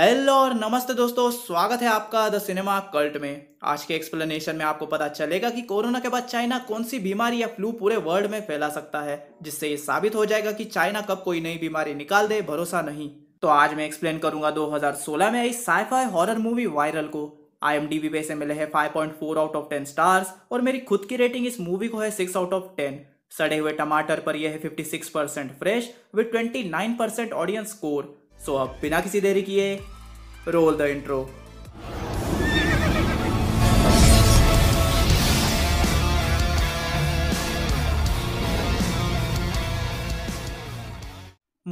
hello और नमस्ते दोस्तों स्वागत है आपका द सिनेमा कल्ट में आज के एक्सप्लेनेशन में आपको पता चलेगा कि कोरोना के बाद चाइना कौन सी बीमारी या फ्लू पूरे वर्ल्ड में फैला सकता है जिससे ये साबित हो जाएगा कि चाइना कब कोई नई बीमारी निकाल दे भरोसा नहीं तो आज मैं एक्सप्लेन करूंगा 2016 में आई साइफाई हॉरर मूवी वायरल को आई पे से मिले हैं 5.4 आउट ऑफ 10 स्टार्स और मेरी खुद की रेटिंग इस मूवी को है 6 आउट ऑफ 10 सड़े हुए टमाटर पर यह है 56 percent fresh with 29 percent audience score so अब बिना किसी देरी किए रोल द इंट्रो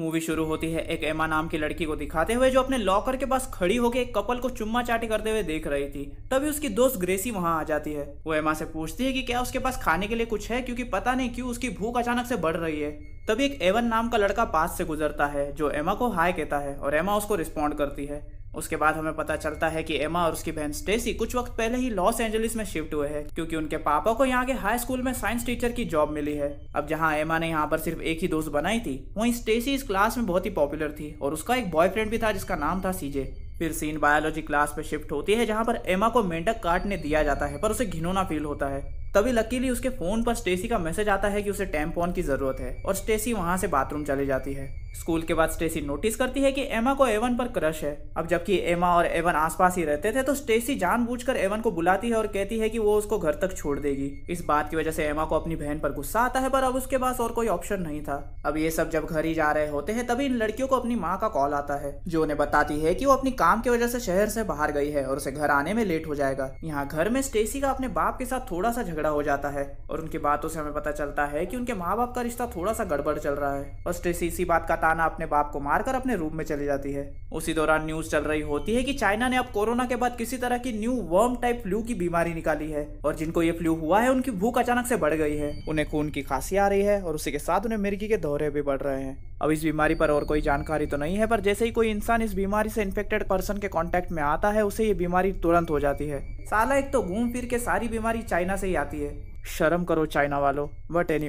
मूवी शुरू होती है एक एमा नाम की लड़की को दिखाते हुए जो अपने लॉकर के पास खड़ी होकर एक कपल को चुम्मा चाटी करते हुए देख रही थी तभी उसकी दोस्त ग्रेसी वहां आ जाती है वो एमा से पूछती है कि क्या उसके पास खाने के लिए कुछ है क्योंकि पता नहीं क्यों उसकी भूख अचानक से बढ़ रही है तभी एक एवन नाम का लड़का पास से गुजरता है जो एमा को हाय कहता है और एमा उसको रिस्पॉन्ड करती है उसके बाद हमें पता चलता है कि एमा और उसकी बहन स्टेसी कुछ वक्त पहले ही लॉस एंजलिस में शिफ्ट हुए हैं क्योंकि उनके पापा को यहाँ के हाई स्कूल में साइंस टीचर की जॉब मिली है अब जहाँ एमा ने यहाँ पर सिर्फ एक ही दोस्त बनाई थी वहीं स्टेसी इस क्लास में बहुत ही पॉपुलर थी और उसका एक बॉयफ्रेंड भी था जिसका नाम था सीजे फिर सीन बायोलॉजी क्लास में शिफ्ट होती है जहाँ पर एमा को मेंढक काटने दिया जाता है पर उसे घिनौना फील होता है तभी लकीली उसके फोन पर स्टेसी का मैसेज आता है कि उसे टैम्पोन की जरूरत है और स्टेसी वहां से बाथरूम चली जाती है स्कूल के बाद स्टेसी नोटिस करती है कि एमा को एवन पर क्रश है अब जबकि एमा और एवन आसपास ही रहते थे तो स्टेसी जानबूझकर एवन को बुलाती है और कहती है कि वो उसको घर तक छोड़ देगी इस बात की वजह से एमा को अपनी बहन पर गुस्सा आता है पर अब उसके पास और कोई ऑप्शन नहीं था अब ये सब जब घर ही जा रहे होते हैं तभी इन लड़कियों को अपनी माँ का कॉल आता है जो उन्हें बताती है की वो अपनी काम की वजह से शहर से बाहर गई है और उसे घर आने में लेट हो जाएगा यहाँ घर में स्टेसी का अपने बाप के साथ थोड़ा सा झगड़ा हो जाता है और उनकी बातों से हमें पता चलता है की उनके माँ बाप का रिश्ता थोड़ा सा गड़बड़ चल रहा है और स्टेसी इसी बात का ताना अपने बाप को मारकर अपने रूम में चली जाती है उसी दौरान न्यूज चल रही होती है कि चाइना ने अब कोरोना के बाद किसी तरह की न्यू वर्म टाइप फ्लू की बीमारी निकाली है और जिनको ये फ्लू हुआ है उनकी भूख अचानक से बढ़ गई है उन्हें खून की खांसी आ रही है और उसी के साथ उन्हें मिर्गी के दौरे भी बढ़ रहे हैं अब इस बीमारी पर और कोई जानकारी तो नहीं है पर जैसे ही कोई इंसान इस बीमारी से इन्फेक्टेड पर्सन के कांटेक्ट में आता है उसे ये बीमारी तुरंत हो जाती है साला एक तो घूम फिर के सारी बीमारी चाइना से ही आती है शर्म करो चाइना वालों बट एनी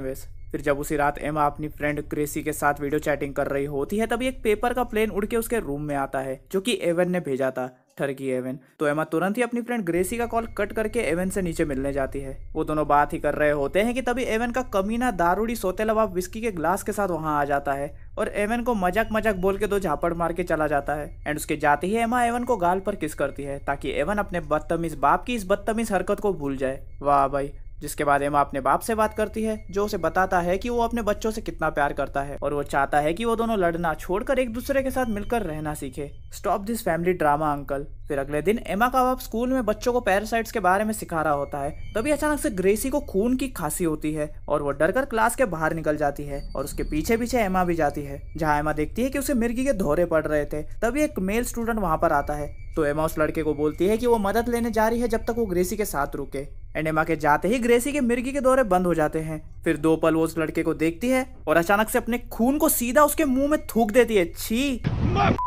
फिर जब उसी रात एमा अपनी फ्रेंड क्रेसी के साथ वीडियो चैटिंग कर रही होती है तभी एक पेपर का प्लेन उड़ के उसके रूम में आता है जो कि एवन ने भेजा था ठरकी एवन तो एमा तुरंत ही अपनी फ्रेंड ग्रेसी का कॉल कट करके एवन से नीचे मिलने जाती है वो दोनों बात ही कर रहे होते हैं कि तभी एवन का कमीना दारूड़ी सोते लबाब विस्की के ग्लास के साथ वहां आ जाता है और एवन को मजाक मजाक बोल के दो झापड़ मार के चला जाता है एंड उसके जाते ही एमा एवन को गाल पर किस करती है ताकि एवन अपने बदतमीज बाप की इस बदतमीज हरकत को भूल जाए वाह भाई जिसके बाद एमा अपने बाप से बात करती है जो उसे बताता है कि वो अपने बच्चों से कितना प्यार करता है और वो चाहता है कि वो दोनों लड़ना छोड़कर एक दूसरे के साथ मिलकर रहना सीखे stop this family drama uncle फिर अगले दिन एमा का बाप स्कूल में बच्चों को पैरासाइट्स के बारे में सिखा रहा होता है तभी अचानक से ग्रेसी को खून की खांसी होती है और वो डर कर क्लास के बाहर निकल जाती है और उसके पीछे पीछे एमा भी जाती है जहाँ एमा देखती है कि उसे मिर्गी के धोरे पड़ रहे थे तभी एक मेल स्टूडेंट वहाँ पर आता है तो एमा उस लड़के को बोलती है कि वो मदद लेने जा रही है जब तक वो ग्रेसी के साथ रुके एंडेमा के जाते ही ग्रेसी के मिर्गी के दौरे बंद हो जाते हैं फिर दो पल वो उस लड़के को देखती है और अचानक से अपने खून को सीधा उसके मुंह में थूक देती है छी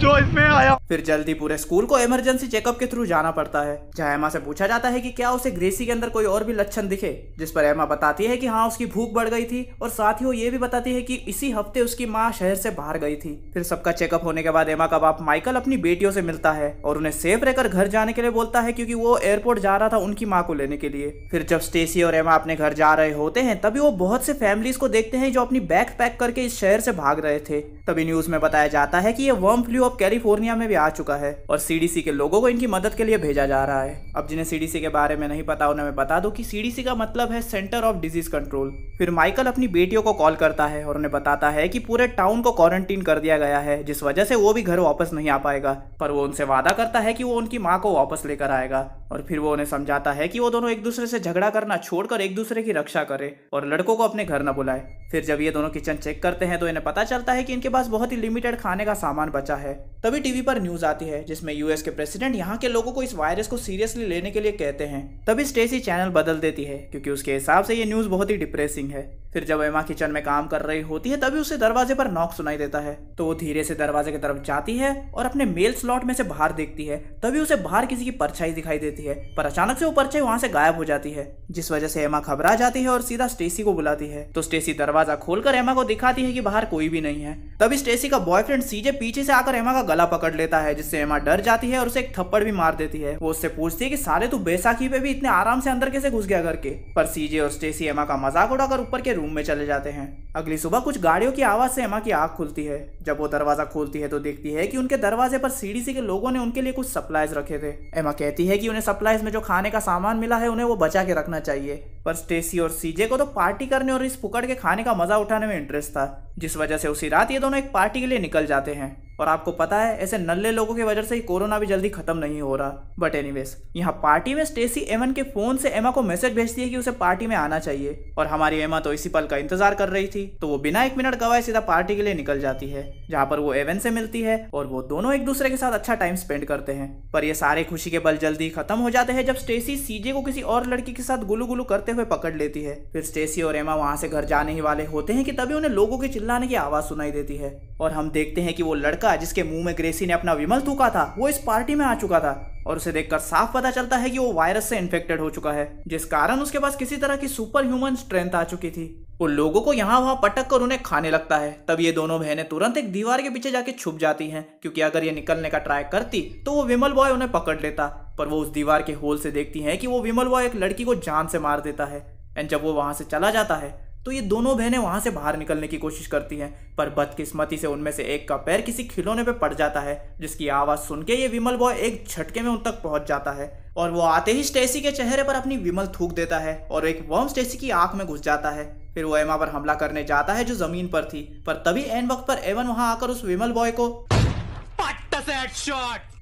जो इसमें आया फिर जल्दी पूरे स्कूल को इमरजेंसी चेकअप के थ्रू जाना पड़ता है जहाँ एमा से पूछा जाता है कि क्या उसे ग्रेसी के अंदर कोई और भी लक्षण दिखे जिस पर एमा बताती है कि हाँ उसकी भूख बढ़ गई थी और साथ ही वो ये भी बताती है कि इसी हफ्ते उसकी माँ शहर से बाहर गई थी फिर सबका चेकअप होने के बाद एमा का बाप माइकल अपनी बेटियों से मिलता है और उन्हें सेफ रहकर घर जाने के लिए बोलता है क्यूँकी वो एयरपोर्ट जा रहा था उनकी माँ को लेने के लिए फिर जब स्टेसी और एमा अपने घर जा रहे होते हैं तभी वो बहुत से फैमिलीज को देखते हैं जो अपनी बैग पैक करके इस शहर से भाग रहे थे तभी न्यूज में बताया जाता है की ये वर्म फ्लू अब कैलिफोर्निया में भी आ चुका है और सीडीसी के लोगों को इनकी मदद के लिए भेजा जा रहा है अब जिन्हें सीडीसी के बारे में नहीं पता उन्हें मैं बता दो कि सीडीसी का मतलब है सेंटर ऑफ डिजीज कंट्रोल फिर माइकल अपनी बेटियों को कॉल करता है और उन्हें बताता है कि पूरे टाउन को क्वारंटीन कर दिया गया है जिस वजह से वो भी घर वापस नहीं आ पाएगा पर वो उनसे वादा करता है कि वो उनकी माँ को वापस लेकर आएगा और फिर वो उन्हें समझाता है कि वो दोनों एक दूसरे से झगड़ा करना छोड़कर एक दूसरे की रक्षा करे और लड़कों को अपने घर न बुलाए फिर जब ये दोनों किचन चेक करते हैं तो इन्हें पता चलता है कि इनके पास बहुत ही लिमिटेड खाने का सामान बचा है तभी टीवी पर न्यूज आती है जिसमें यूएस के प्रेसिडेंट यहाँ के लोगों को इस वायरस को सीरियसली लेने के लिए कहते हैं तभी स्टेसी चैनल बदल देती है क्योंकि उसके हिसाब से ये न्यूज बहुत ही डिप्रेसिंग है फिर जब एमा किचन में काम कर रही होती है तभी उसे दरवाजे पर नॉक सुनाई देता है तो वो धीरे से दरवाजे की तरफ जाती है और अपने मेल स्लॉट में से बाहर देखती है तभी उसे बाहर किसी की परछाई दिखाई देती है पर अचानक से वो परछाई वहां से गायब हो जाती है जिस वजह से एमा घबरा जाती है और सीधा स्टेसी को बुलाती है तो स्टेसी दरवाजा खोलकर एमा को दिखाती है की बाहर कोई भी नहीं है तभी स्टेसी का बॉयफ्रेंड सीजे पीछे से आकर एमा का गला पकड़ लेता है जिससे एमा डर जाती है और उसे एक थप्पड़ भी मार देती है वो उससे पूछती है की साले तू बैसाखी पे भी इतने आराम से अंदर कैसे घुस गया करके पर सीजे और स्टेसी एमा का मजाक उड़ाकर ऊपर के रूम रूम में चले जाते हैं अगली सुबह कुछ गाड़ियों की आवाज़ से एमा की आंख खुलती है जब वो दरवाज़ा खोलती है तो देखती है कि उनके दरवाजे पर सीडीसी के लोगों ने उनके लिए कुछ सप्लाईज रखे थे एमा कहती है कि उन्हें सप्लाईज में जो खाने का सामान मिला है उन्हें वो बचा के रखना चाहिए पर स्टेसी और सीजे को तो पार्टी करने और इस फुकड़ के खाने का मजा उठाने में इंटरेस्ट था जिस वजह से उसी रात ये दोनों एक पार्टी के लिए निकल जाते हैं और आपको पता है ऐसे नल्ले लोगों की वजह से ही कोरोना भी जल्दी खत्म नहीं हो रहा बट वेज यहाँ पार्टी में स्टेसी एमन के फोन से एमा को मैसेज भेजती है कि उसे पार्टी में आना चाहिए और हमारी एमा तो इसी पल का इंतजार कर रही थी तो वो बिना एक मिनट गवाए सीधा पार्टी के लिए निकल जाती है जहाँ पर वो एवन से मिलती है और वो दोनों एक दूसरे के साथ अच्छा टाइम स्पेंड करते हैं पर ये सारे खुशी के बल जल्दी खत्म हो जाते हैं जब स्टेसी सीजे को किसी और लड़की के साथ गुलू गुलू करते हुए पकड़ लेती है फिर स्टेसी और एमा वहाँ से घर जाने ही वाले होते हैं कि तभी उन्हें लोगों के चिल्लाने की आवाज सुनाई देती है और हम देखते हैं कि वो लड़का लड़का जिसके मुंह में ग्रेसी ने अपना विमल थूका था वो इस पार्टी में आ चुका था और उसे देखकर साफ पता चलता है कि वो वायरस से इन्फेक्टेड हो चुका है जिस कारण उसके पास किसी तरह की सुपर ह्यूमन स्ट्रेंथ आ चुकी थी वो लोगों को यहाँ वहाँ पटक कर उन्हें खाने लगता है तब ये दोनों बहनें तुरंत एक दीवार के पीछे जाके छुप जाती हैं क्योंकि अगर ये निकलने का ट्राई करती तो वो विमल बॉय उन्हें पकड़ लेता पर वो उस दीवार के होल से देखती हैं कि वो विमल बॉय एक लड़की को जान से मार देता है एंड जब वो वहां से चला जाता है तो ये दोनों बहनें वहां से बाहर निकलने की कोशिश करती हैं पर बदकिस्मती से उनमें से एक का पैर किसी खिलौने पे पड़ जाता है जिसकी आवाज़ सुन के ये विमल बॉय एक झटके में उन तक पहुंच जाता है और वो आते ही स्टेसी के चेहरे पर अपनी विमल थूक देता है और एक वर्म स्टेसी की आंख में घुस जाता है फिर वो एमा पर हमला करने जाता है जो ज़मीन पर थी पर तभी एन वक्त पर एवन वहां आकर उस विमल बॉय को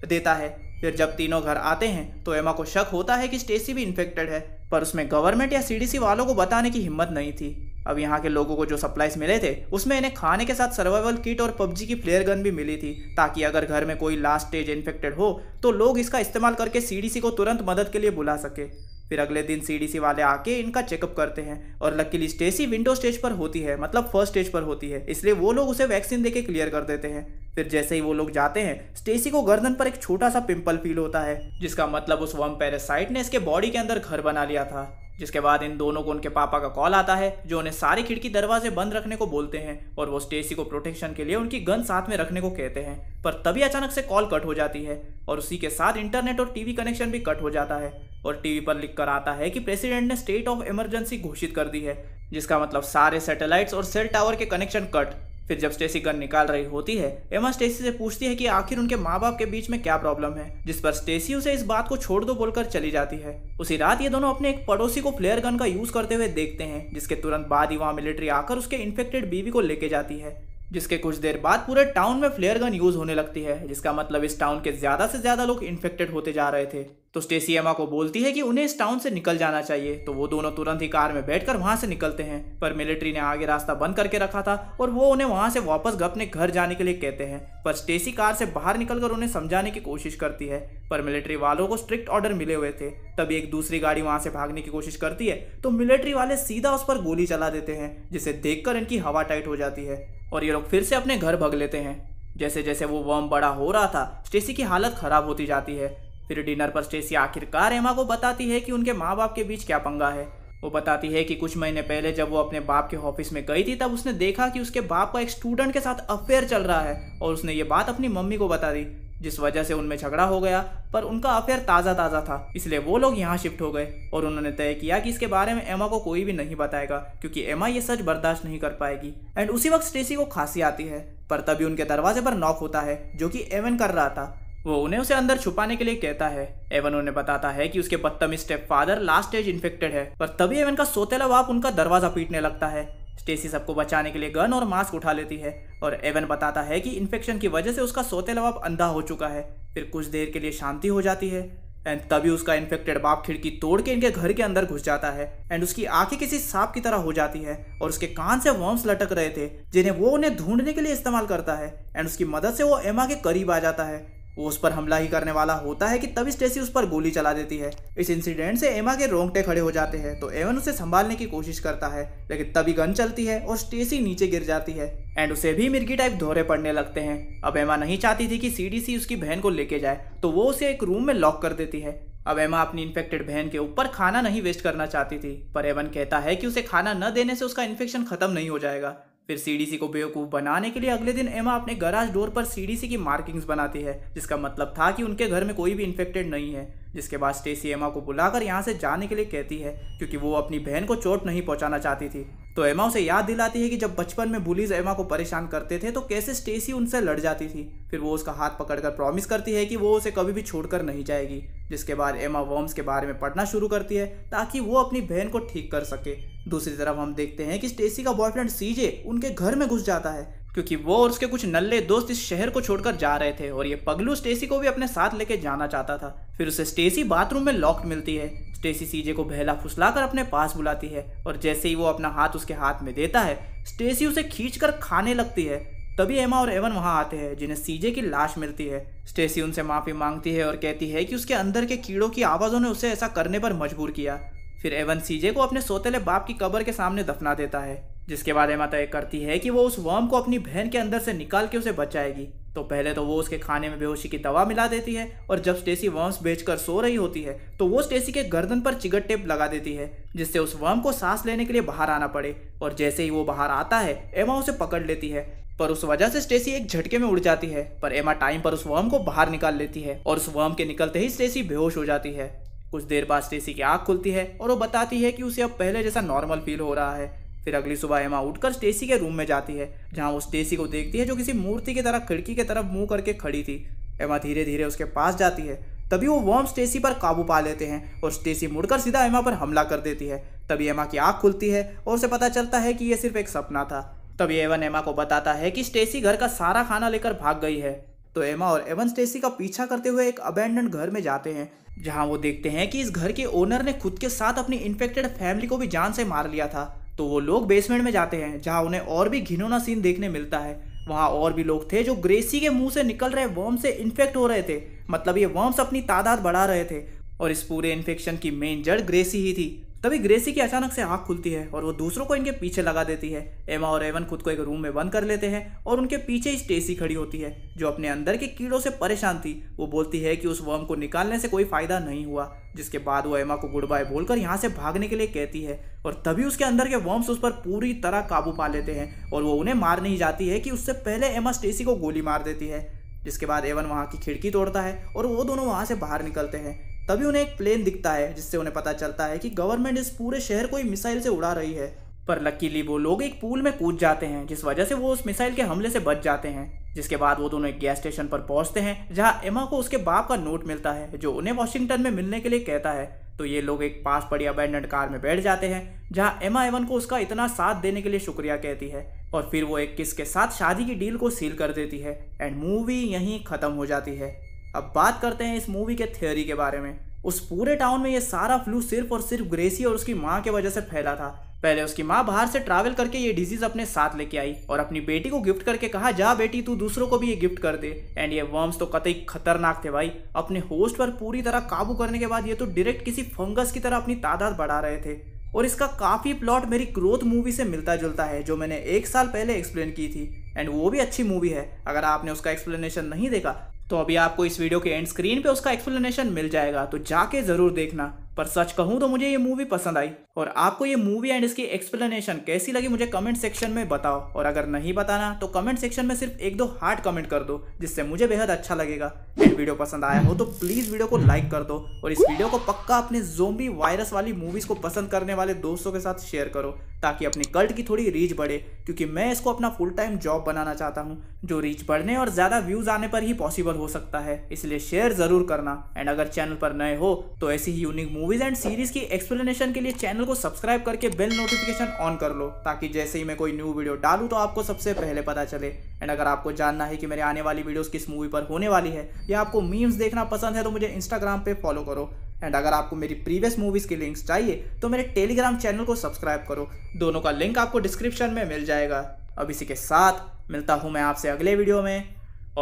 देता है फिर जब तीनों घर आते हैं तो एमा को शक होता है कि स्टेसी भी इन्फेक्टेड है पर उसमें गवर्नमेंट या सीडीसी वालों को बताने की हिम्मत नहीं थी अब यहाँ के लोगों को जो सप्लाईज मिले थे उसमें इन्हें खाने के साथ सर्वाइवल किट और पबजी की फ्लेयर गन भी मिली थी ताकि अगर घर में कोई लास्ट स्टेज इन्फेक्टेड हो तो लोग इसका इस्तेमाल करके सीडीसी को तुरंत मदद के लिए बुला सके फिर अगले दिन सीडीसी वाले आके इनका चेकअप करते हैं और लकीली स्टेसी विंडो स्टेज पर होती है मतलब फर्स्ट स्टेज पर होती है इसलिए वो लोग उसे वैक्सीन देके क्लियर कर देते हैं फिर जैसे ही वो लोग जाते हैं स्टेसी को गर्दन पर एक छोटा सा पिंपल फील होता है जिसका मतलब उस वम पैरासाइट ने इसके बॉडी के अंदर घर बना लिया था जिसके बाद इन दोनों को उनके पापा का कॉल आता है जो उन्हें सारे खिड़की दरवाजे बंद रखने को बोलते हैं और वो स्टेसी को प्रोटेक्शन के लिए उनकी गन साथ में रखने को कहते हैं पर तभी अचानक से कॉल कट हो जाती है और उसी के साथ इंटरनेट और टीवी कनेक्शन भी कट हो जाता है और टीवी पर लिख कर आता है कि प्रेसिडेंट ने स्टेट ऑफ इमरजेंसी घोषित कर दी है जिसका मतलब सारे सैटेलाइट्स और सेल टावर के कनेक्शन कट फिर जब स्टेसी गन निकाल रही होती है एमा स्टेसी से पूछती है कि आखिर उनके माँ बाप के बीच में क्या प्रॉब्लम है जिस पर स्टेसी उसे इस बात को छोड़ दो बोलकर चली जाती है उसी रात ये दोनों अपने एक पड़ोसी को फ्लेयर गन का यूज करते हुए देखते हैं जिसके तुरंत बाद ही वहाँ मिलिट्री आकर उसके इन्फेक्टेड बीवी को लेके जाती है जिसके कुछ देर बाद पूरे टाउन में फ्लेयर गन यूज होने लगती है जिसका मतलब इस टाउन के ज्यादा से ज्यादा लोग इन्फेक्टेड होते जा रहे थे तो स्टेसी एमा को बोलती है कि उन्हें इस टाउन से निकल जाना चाहिए तो वो दोनों तुरंत ही कार में बैठकर वहां से निकलते हैं पर मिलिट्री ने आगे रास्ता बंद करके रखा था और वो उन्हें वहां से वापस अपने घर जाने के लिए कहते हैं पर स्टेसी कार से बाहर निकलकर उन्हें समझाने की कोशिश करती है पर मिलिट्री वालों को स्ट्रिक्ट ऑर्डर मिले हुए थे तभी एक दूसरी गाड़ी वहां से भागने की कोशिश करती है तो मिलिट्री वाले सीधा उस पर गोली चला देते हैं जिसे देखकर इनकी हवा टाइट हो जाती है और ये लोग फिर से अपने घर भग लेते हैं जैसे जैसे वो वर्म बड़ा हो रहा था स्टेसी की हालत खराब होती जाती है फिर डिनर पर स्टेसी आखिरकार एमा को बताती है कि उनके माँ बाप के बीच क्या पंगा है वो बताती है कि कुछ महीने पहले जब वो अपने बाप के ऑफिस में गई थी तब उसने देखा कि उसके बाप का एक स्टूडेंट के साथ अफेयर चल रहा है और उसने ये बात अपनी मम्मी को बता दी जिस वजह से उनमें झगड़ा हो गया पर उनका अफेयर ताज़ा ताज़ा था इसलिए वो लोग यहाँ शिफ्ट हो गए और उन्होंने तय किया कि इसके बारे में एमा को कोई भी नहीं बताएगा क्योंकि एमा ये सच बर्दाश्त नहीं कर पाएगी एंड उसी वक्त स्टेसी को खांसी आती है पर तभी उनके दरवाजे पर नॉक होता है जो कि एवन कर रहा था वो उन्हें उसे अंदर छुपाने के लिए कहता है एवन उन्हें बताता है कि उसके बदतमीज step father last stage infected है पर तभी एवन का सोतेला बाप उनका दरवाजा पीटने लगता है स्टेसी सबको बचाने के लिए गन और मास्क उठा लेती है और एवन बताता है कि इन्फेक्शन की वजह से उसका सोतेला बाप अंधा हो चुका है फिर कुछ देर के लिए शांति हो जाती है एंड तभी उसका इन्फेक्टेड बाप खिड़की तोड़ के इनके घर के अंदर घुस जाता है एंड उसकी आंखें किसी सांप की तरह हो जाती है और उसके कान से वर्म्स लटक रहे थे जिन्हें वो उन्हें ढूंढने के लिए इस्तेमाल करता है एंड उसकी मदद से वो एमा के करीब आ जाता है वो उस पर हमला ही करने वाला होता है कि तभी स्टेसी उस पर गोली चला देती है इस इंसिडेंट से एमा के रोंगटे खड़े हो जाते हैं तो एवन उसे संभालने की कोशिश करता है लेकिन तभी गन चलती है और स्टेसी नीचे गिर जाती है एंड उसे भी मिर्गी टाइप धोरे पड़ने लगते हैं अब एमा नहीं चाहती थी कि सीडीसी उसकी बहन को लेके जाए तो वो उसे एक रूम में लॉक कर देती है अब एमा अपनी इन्फेक्टेड बहन के ऊपर खाना नहीं वेस्ट करना चाहती थी पर एवन कहता है कि उसे खाना न देने से उसका इन्फेक्शन खत्म नहीं हो जाएगा फिर सीडीसी को बेवकूफ़ बनाने के लिए अगले दिन एमा अपने गराज डोर पर सीडीसी की मार्किंग्स बनाती है जिसका मतलब था कि उनके घर में कोई भी इन्फेक्टेड नहीं है जिसके बाद स्टेसी एमा को बुलाकर यहाँ से जाने के लिए कहती है क्योंकि वो अपनी बहन को चोट नहीं पहुँचाना चाहती थी तो एमा उसे याद दिलाती है कि जब बचपन में बुलीज एमा को परेशान करते थे तो कैसे स्टेसी उनसे लड़ जाती थी फिर वो उसका हाथ पकड़कर प्रॉमिस करती है कि वो उसे कभी भी छोड़कर नहीं जाएगी जिसके बाद एमा वर्म्स के बारे में पढ़ना शुरू करती है ताकि वो अपनी बहन को ठीक कर सके दूसरी तरफ हम देखते हैं कि स्टेसी का बॉयफ्रेंड सीजे उनके घर में घुस जाता है क्योंकि वो और उसके कुछ नल्ले दोस्त इस शहर को छोड़कर जा रहे थे और ये पगलू स्टेसी को भी अपने साथ लेके जाना चाहता था फिर उसे स्टेसी बाथरूम में लॉक मिलती है स्टेसी सीजे को बहला कर अपने पास बुलाती है और जैसे ही वो अपना हाथ उसके हाथ में देता है स्टेसी उसे खींच खाने लगती है तभी एमा और एवन वहां आते हैं जिन्हें सीजे की लाश मिलती है स्टेसी उनसे माफी मांगती है और कहती है कि उसके अंदर के कीड़ों की आवाज़ों ने उसे ऐसा करने पर मजबूर किया फिर एवन सीजे को अपने सोतेले बाप की कब्र के सामने दफना देता है जिसके बाद एमा तय करती है कि वो उस वर्म को अपनी बहन के अंदर से निकाल के उसे बचाएगी तो पहले तो वो उसके खाने में बेहोशी की दवा मिला देती है और जब स्टेसी वर्म्स बेचकर सो रही होती है तो वो स्टेसी के गर्दन पर चिगट टेप लगा देती है जिससे उस वर्म को सांस लेने के लिए बाहर आना पड़े और जैसे ही वो बाहर आता है एमा उसे पकड़ लेती है पर उस वजह से स्टेसी एक झटके में उड़ जाती है पर एमा टाइम पर उस वर्म को बाहर निकाल लेती है और उस वर्म के निकलते ही स्टेसी बेहोश हो जाती है कुछ देर बाद स्टेसी की आंख खुलती है और वो बताती है कि उसे अब पहले जैसा नॉर्मल फील हो रहा है फिर अगली सुबह एमा उठकर स्टेसी के रूम में जाती है जहाँ वो स्टेसी को देखती है जो किसी मूर्ति की तरह खिड़की की तरफ मुंह करके खड़ी थी एमा धीरे धीरे उसके पास जाती है तभी वो वॉर्म स्टेसी पर काबू पा लेते हैं और स्टेसी मुड़कर सीधा एमा पर हमला कर देती है तभी एमा की आंख खुलती है और उसे पता चलता है कि यह सिर्फ एक सपना था तभी एवन एमा को बताता है कि स्टेसी घर का सारा खाना लेकर भाग गई है तो एमा और एवन स्टेसी का पीछा करते हुए एक अबेंडन घर में जाते हैं जहां वो देखते हैं कि इस घर के ओनर ने खुद के साथ अपनी इन्फेक्टेड फैमिली को भी जान से मार लिया था तो वो लोग बेसमेंट में जाते हैं जहाँ उन्हें और भी घिनौना सीन देखने मिलता है वहाँ और भी लोग थे जो ग्रेसी के मुंह से निकल रहे वर्म से इन्फेक्ट हो रहे थे मतलब ये वर्म्स अपनी तादाद बढ़ा रहे थे और इस पूरे इन्फेक्शन की मेन जड़ ग्रेसी ही थी तभी ग्रेसी की अचानक से आंख खुलती है और वो दूसरों को इनके पीछे लगा देती है एमा और एवन खुद को एक रूम में बंद कर लेते हैं और उनके पीछे ही स्टेसी खड़ी होती है जो अपने अंदर के कीड़ों से परेशान थी वो बोलती है कि उस वर्म को निकालने से कोई फायदा नहीं हुआ जिसके बाद वो एमा को गुड बाय बोलकर यहाँ से भागने के लिए कहती है और तभी उसके अंदर के वर्म्स उस पर पूरी तरह काबू पा लेते हैं और वो उन्हें मार नहीं जाती है कि उससे पहले एमा स्टेसी को गोली मार देती है जिसके बाद एवन वहाँ की खिड़की तोड़ता है और वो दोनों वहाँ से बाहर निकलते हैं तभी उन्हें एक प्लेन दिखता है जिससे उन्हें पता चलता है कि गवर्नमेंट इस पूरे शहर को एक मिसाइल से उड़ा रही है पर लकीली वो लोग एक पूल में कूद जाते हैं जिस वजह से वो उस मिसाइल के हमले से बच जाते हैं जिसके बाद वो दोनों एक गैस स्टेशन पर पहुंचते हैं जहां एमा को उसके बाप का नोट मिलता है जो उन्हें वॉशिंगटन में मिलने के लिए कहता है तो ये लोग एक पास पड़ी अबैंडेंड कार में बैठ जाते हैं जहां एमा एवन को उसका इतना साथ देने के लिए शुक्रिया कहती है और फिर वो एक किस के साथ शादी की डील को सील कर देती है एंड मूवी यहीं खत्म हो जाती है अब बात करते हैं इस मूवी के थियोरी के बारे में उस पूरे टाउन में ये सारा फ्लू सिर्फ और सिर्फ ग्रेसी और उसकी माँ की वजह से फैला था पहले उसकी माँ बाहर से ट्रैवल करके ये डिजीज अपने साथ लेके आई और अपनी बेटी को गिफ्ट करके कहा जा बेटी तू दूसरों को भी ये गिफ्ट कर दे एंड ये वर्म्स तो कतई खतरनाक थे भाई अपने होस्ट पर पूरी तरह काबू करने के बाद ये तो डायरेक्ट किसी फंगस की तरह अपनी तादाद बढ़ा रहे थे और इसका काफ़ी प्लॉट मेरी ग्रोथ मूवी से मिलता जुलता है जो मैंने एक साल पहले एक्सप्लेन की थी एंड वो भी अच्छी मूवी है अगर आपने उसका एक्सप्लेनेशन नहीं देखा तो अभी आपको इस वीडियो के एंड स्क्रीन पे उसका एक्सप्लेनेशन मिल जाएगा तो जाके ज़रूर देखना पर सच कहूँ तो मुझे ये मूवी पसंद आई और आपको ये मूवी एंड इसकी एक्सप्लेनेशन कैसी लगी मुझे कमेंट सेक्शन में बताओ और अगर नहीं बताना तो कमेंट सेक्शन में सिर्फ एक दो हार्ट कमेंट कर दो जिससे मुझे बेहद अच्छा लगेगा एंड वीडियो पसंद आया हो तो प्लीज़ वीडियो को लाइक कर दो और इस वीडियो को पक्का अपने जोम्बी वायरस वाली मूवीज़ को पसंद करने वाले दोस्तों के साथ शेयर करो ताकि अपनी कल्ट की थोड़ी रीच बढ़े क्योंकि मैं इसको अपना फुल टाइम जॉब बनाना चाहता हूँ जो रीच बढ़ने और ज़्यादा व्यूज़ आने पर ही पॉसिबल हो सकता है इसलिए शेयर ज़रूर करना एंड अगर चैनल पर नए हो तो ऐसी ही unique movie movies and series की एक्सप्लेनेशन के लिए चैनल को सब्सक्राइब करके बेल नोटिफिकेशन ऑन कर लो ताकि जैसे ही मैं कोई न्यू वीडियो डालू तो आपको सबसे पहले पता चले एंड अगर आपको जानना है कि मेरे आने वाली वीडियोस किस मूवी पर होने वाली है या आपको मीम्स देखना पसंद है तो मुझे इंस्टाग्राम पर फॉलो करो एंड अगर आपको मेरी प्रीवियस मूवीज़ की लिंक्स चाहिए तो मेरे टेलीग्राम चैनल को सब्सक्राइब करो दोनों का लिंक आपको डिस्क्रिप्शन में मिल जाएगा अब इसी के साथ मिलता हूँ मैं आपसे अगले वीडियो में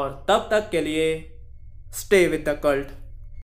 और तब तक के लिए स्टे विद द कल्ट